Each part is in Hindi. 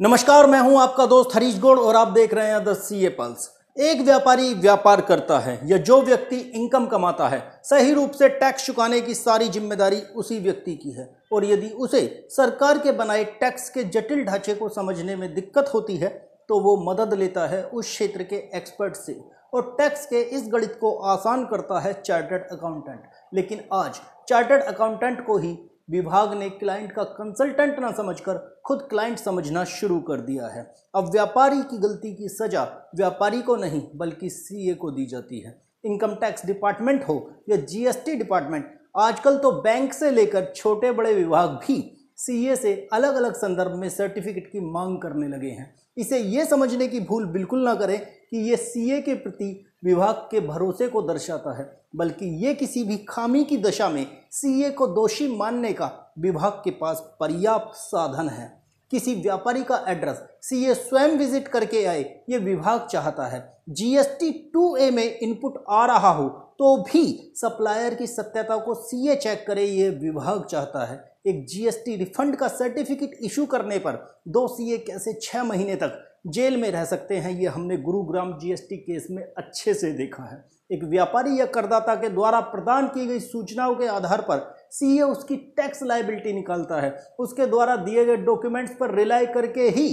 नमस्कार मैं हूं आपका दोस्त हरीश गोड़ और आप देख रहे हैं द सी ए पल्स एक व्यापारी व्यापार करता है या जो व्यक्ति इनकम कमाता है सही रूप से टैक्स चुकाने की सारी जिम्मेदारी उसी व्यक्ति की है और यदि उसे सरकार के बनाए टैक्स के जटिल ढांचे को समझने में दिक्कत होती है तो वो मदद लेता है उस क्षेत्र के एक्सपर्ट से और टैक्स के इस गणित को आसान करता है चार्टर्ड अकाउंटेंट लेकिन आज चार्टर्ड अकाउंटेंट को ही विभाग ने क्लाइंट का कंसल्टेंट ना समझकर खुद क्लाइंट समझना शुरू कर दिया है अब व्यापारी की गलती की सज़ा व्यापारी को नहीं बल्कि सीए को दी जाती है इनकम टैक्स डिपार्टमेंट हो या जीएसटी डिपार्टमेंट आजकल तो बैंक से लेकर छोटे बड़े विभाग भी सीए से अलग अलग संदर्भ में सर्टिफिकेट की मांग करने लगे हैं इसे ये समझने की भूल बिल्कुल ना करें कि ये सीए के प्रति विभाग के भरोसे को दर्शाता है बल्कि ये किसी भी खामी की दशा में सीए को दोषी मानने का विभाग के पास पर्याप्त साधन है किसी व्यापारी का एड्रेस सीए स्वयं विजिट करके आए ये विभाग चाहता है जीएसटी 2A में इनपुट आ रहा हो तो भी सप्लायर की सत्यता को सीए चेक करे ये विभाग चाहता है एक जीएसटी रिफंड का सर्टिफिकेट इशू करने पर दो सीए कैसे छः महीने तक जेल में रह सकते हैं ये हमने गुरुग्राम जीएसटी केस में अच्छे से देखा है एक व्यापारी या करदाता के द्वारा प्रदान की गई सूचनाओं के आधार पर सीए उसकी टैक्स लाइबिलिटी निकालता है उसके द्वारा दिए गए डॉक्यूमेंट्स पर रिलाई करके ही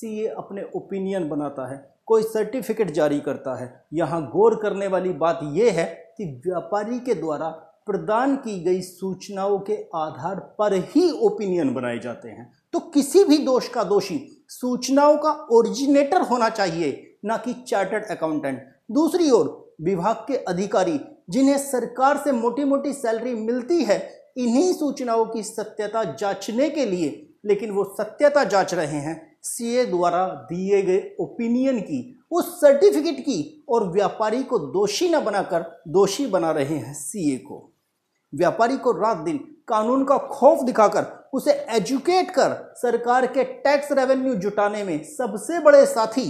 सीए अपने ओपिनियन बनाता है कोई सर्टिफिकेट जारी करता है यहाँ गौर करने वाली बात यह है कि व्यापारी के द्वारा प्रदान की गई सूचनाओं के आधार पर ही ओपिनियन बनाए जाते हैं तो किसी भी दोष का दोषी सूचनाओं का ओरिजिनेटर होना चाहिए ना कि चार्टर्ड अकाउंटेंट दूसरी ओर विभाग के अधिकारी जिन्हें सरकार से मोटी मोटी सैलरी मिलती है इन्हीं सूचनाओं की सत्यता जांचने के लिए लेकिन वो सत्यता जांच रहे हैं सीए द्वारा दिए गए ओपिनियन की उस सर्टिफिकेट की और व्यापारी को दोषी न बनाकर दोषी बना रहे हैं सीए को व्यापारी को रात दिन कानून का खौफ दिखाकर उसे एजुकेट कर सरकार के टैक्स रेवेन्यू जुटाने में सबसे बड़े साथी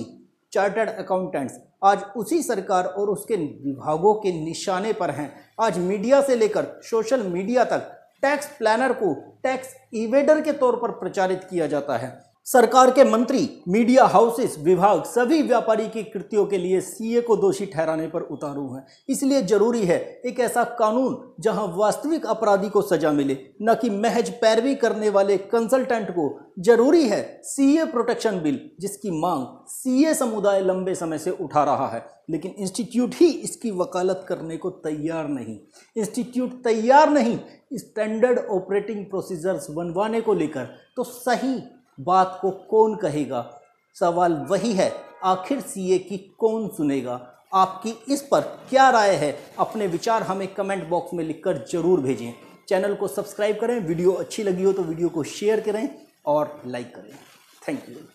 चार्टर्ड अकाउंटेंट्स आज उसी सरकार और उसके विभागों के निशाने पर हैं आज मीडिया से लेकर सोशल मीडिया तक टैक्स प्लानर को टैक्स इवेडर के तौर पर प्रचारित किया जाता है सरकार के मंत्री मीडिया हाउसेस विभाग सभी व्यापारी की कृतियों के लिए सीए को दोषी ठहराने पर उतारू हैं इसलिए जरूरी है एक ऐसा कानून जहां वास्तविक अपराधी को सजा मिले न कि महज पैरवी करने वाले कंसल्टेंट को जरूरी है सीए प्रोटेक्शन बिल जिसकी मांग सीए समुदाय लंबे समय से उठा रहा है लेकिन इंस्टीट्यूट ही इसकी वकालत करने को तैयार नहीं इंस्टीट्यूट तैयार नहीं स्टैंडर्ड ऑपरेटिंग प्रोसीजर्स बनवाने को लेकर तो सही बात को कौन कहेगा सवाल वही है आखिर सीए की कौन सुनेगा आपकी इस पर क्या राय है अपने विचार हमें कमेंट बॉक्स में लिखकर ज़रूर भेजें चैनल को सब्सक्राइब करें वीडियो अच्छी लगी हो तो वीडियो को शेयर करें और लाइक करें थैंक यू